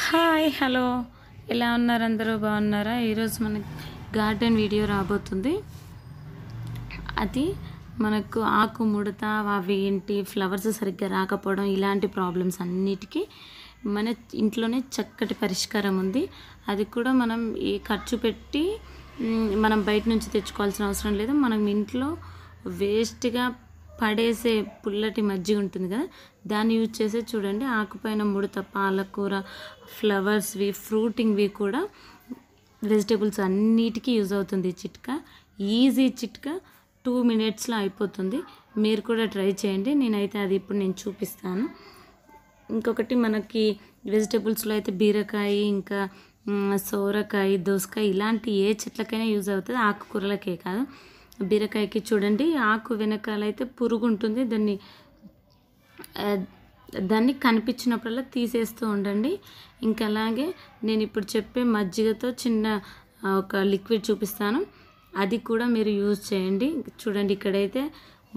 Hi hello ఎలా ఉన్నారు అందరూ బాగున్నారా ఈరోజు మనకి గార్డెన్ వీడియో రాబోతుంది అది మనకు ఆకు ముడత అవి ఏంటి ఫ్లవర్స్ సరిగ్గా రాకపోవడం ఇలాంటి ప్రాబ్లమ్స్ అన్నిటికీ మన ఇంట్లోనే చక్కటి పరిష్కారం ఉంది అది కూడా మనం ఈ ఖర్చు పెట్టి మనం బయట నుంచి తెచ్చుకోవాల్సిన అవసరం లేదు మనం ఇంట్లో వేస్ట్గా పడేసే పుల్లటి మజ్జిగ ఉంటుంది కదా దాన్ని యూజ్ చేసే చూడండి ఆకుపైన ముడత పాలకూర ఫ్లవర్స్వి ఫ్రూటింగ్వి కూడా వెజిటేబుల్స్ అన్నిటికీ యూజ్ అవుతుంది ఈ చిట్కా ఈజీ చిట్కా టూ మినిట్స్లో అయిపోతుంది మీరు కూడా ట్రై చేయండి నేనైతే అది ఇప్పుడు నేను చూపిస్తాను ఇంకొకటి మనకి వెజిటేబుల్స్లో అయితే బీరకాయ ఇంకా సోరకాయ దోసకాయ ఇలాంటి ఏ చెట్లకైనా యూజ్ అవుతుంది ఆకుకూరలకే కాదు బీరకాయకి చూడండి ఆకు వెనకాలైతే పురుగు ఉంటుంది దాన్ని దాన్ని కనిపించినప్పుడల్లా తీసేస్తూ ఉండండి ఇంకా అలాగే నేను ఇప్పుడు చెప్పే మజ్జిగతో చిన్న ఒక లిక్విడ్ చూపిస్తాను అది కూడా మీరు యూజ్ చేయండి చూడండి ఇక్కడైతే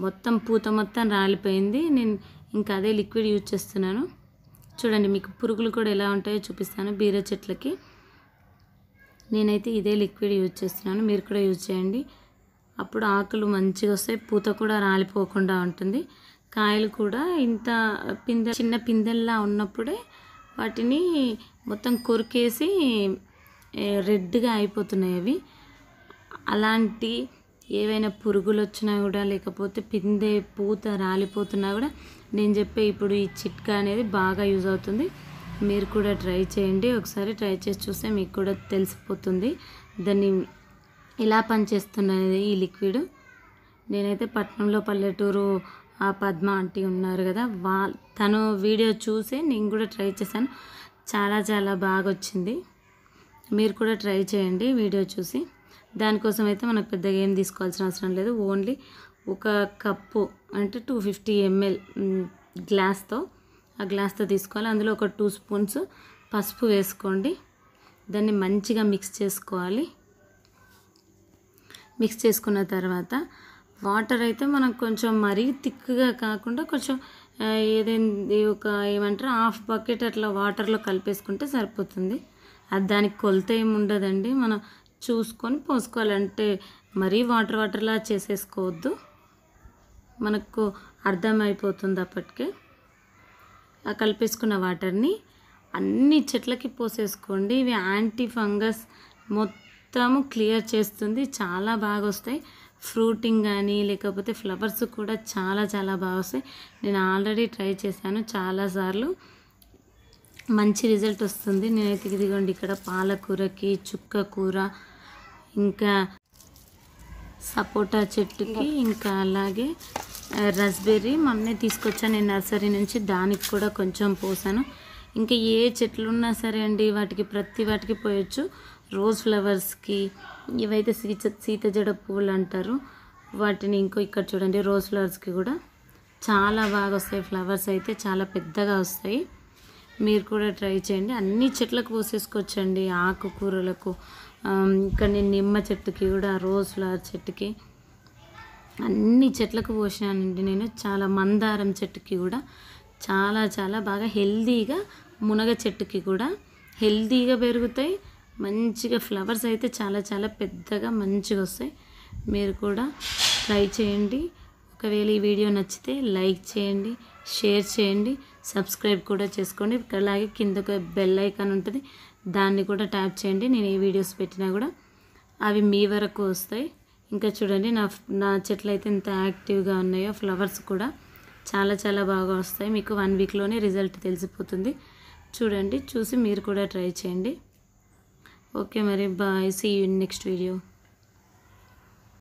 మొత్తం పూత మొత్తం రాలిపోయింది నేను ఇంకా అదే లిక్విడ్ యూజ్ చేస్తున్నాను చూడండి మీకు పురుగులు కూడా ఎలా ఉంటాయో చూపిస్తాను బీర చెట్లకి నేనైతే ఇదే లిక్విడ్ యూజ్ చేస్తున్నాను మీరు కూడా యూజ్ చేయండి అప్పుడు ఆకులు మంచిగా వస్తాయి పూత కూడా రాలిపోకుండా ఉంటుంది కాయలు కూడా ఇంత పిందె చిన్న పిందెల్లా ఉన్నప్పుడే వాటిని మొత్తం కొరికేసి రెడ్గా అయిపోతున్నాయి అవి అలాంటి ఏవైనా పురుగులు వచ్చినా కూడా లేకపోతే పిందె పూత రాలిపోతున్నా కూడా నేను చెప్పే ఇప్పుడు ఈ చిట్కా అనేది బాగా యూజ్ అవుతుంది మీరు కూడా ట్రై చేయండి ఒకసారి ట్రై చేసి చూస్తే మీకు కూడా తెలిసిపోతుంది దాన్ని ఇలా పనిచేస్తున్నది ఈ లిక్విడ్ నేనైతే పట్నంలో పల్లెటూరు ఆ పద్మ ఆంటీ ఉన్నారు కదా వా తను వీడియో చూసి నేను కూడా ట్రై చేశాను చాలా చాలా బాగా వచ్చింది మీరు కూడా ట్రై చేయండి వీడియో చూసి దానికోసం అయితే మనకు పెద్దగా ఏం తీసుకోవాల్సిన అవసరం లేదు ఓన్లీ ఒక కప్పు అంటే టూ ఫిఫ్టీ ఎంఎల్ గ్లాస్తో ఆ గ్లాస్తో తీసుకోవాలి అందులో ఒక టూ స్పూన్స్ పసుపు వేసుకోండి దాన్ని మంచిగా మిక్స్ చేసుకోవాలి మిక్స్ చేసుకున్న తర్వాత వాటర్ అయితే మనం కొంచెం మరీ థిక్గా కాకుండా కొంచెం ఏదైంది ఒక ఏమంటారు హాఫ్ బకెట్ అట్లా వాటర్లో కలిపేసుకుంటే సరిపోతుంది అది దానికి కొలత ఏమి ఉండదండి మనం చూసుకొని పోసుకోవాలంటే మరీ వాటర్ వాటర్లా చేసేసుకోవద్దు మనకు అర్థమైపోతుంది అప్పటికే ఆ కలిపేసుకున్న వాటర్ని అన్ని చెట్లకి పోసేసుకోండి ఇవి యాంటీ ఫంగస్ మొత్తం మొత్తము క్లియర్ చేస్తుంది చాలా బాగా వస్తాయి ఫ్రూటింగ్ కానీ లేకపోతే ఫ్లవర్స్ కూడా చాలా చాలా బాగా వస్తాయి నేను ఆల్రెడీ ట్రై చేశాను చాలాసార్లు మంచి రిజల్ట్ వస్తుంది నేనైతే ఇదిగోండి ఇక్కడ పాలకూరకి చుక్క కూర ఇంకా సపోటా చెట్టుకి ఇంకా అలాగే రస్బెర్రీ మమ్మీ తీసుకొచ్చాను నేను నర్సరీ నుంచి దానికి కూడా కొంచెం పోసాను ఇంకా ఏ చెట్లు ఉన్నా సరే అండి వాటికి ప్రతి వాటికి పోయొచ్చు రోజ్ ఫ్లవర్స్కి ఇవైతే సీత సీతజడ పువ్వులు అంటారు వాటిని ఇంకో ఇక్కడ చూడండి రోజ్ ఫ్లవర్స్కి కూడా చాలా బాగా వస్తాయి ఫ్లవర్స్ అయితే చాలా పెద్దగా వస్తాయి మీరు కూడా ట్రై చేయండి అన్ని చెట్లకు పోసేసుకోవచ్చండి ఆకుకూరలకు ఇక్కడ నేను నిమ్మ చెట్టుకి కూడా రోజ్ ఫ్లవర్ చెట్టుకి అన్ని చెట్లకు పోసానండి నేను చాలా మందారం చెట్టుకి కూడా చాలా చాలా బాగా హెల్దీగా మునగ చెట్టుకి కూడా హెల్దీగా పెరుగుతాయి మంచిగా ఫ్లవర్స్ అయితే చాలా చాలా పెద్దగా మంచిగా వస్తాయి మీరు కూడా ట్రై చేయండి ఒకవేళ ఈ వీడియో నచ్చితే లైక్ చేయండి షేర్ చేయండి సబ్స్క్రైబ్ కూడా చేసుకోండి అలాగే కింద ఒక బెల్ ఐకాన్ ఉంటుంది దాన్ని కూడా ట్యాప్ చేయండి నేను ఏ వీడియోస్ పెట్టినా కూడా అవి మీ వరకు వస్తాయి ఇంకా చూడండి నా నా చెట్లు అయితే ఎంత యాక్టివ్గా ఉన్నాయో ఫ్లవర్స్ కూడా చాలా చాలా బాగా వస్తాయి మీకు వన్ వీక్లోనే రిజల్ట్ తెలిసిపోతుంది చూడండి చూసి మీరు కూడా ట్రై చేయండి Okay, Mary. Bye. See you in next video.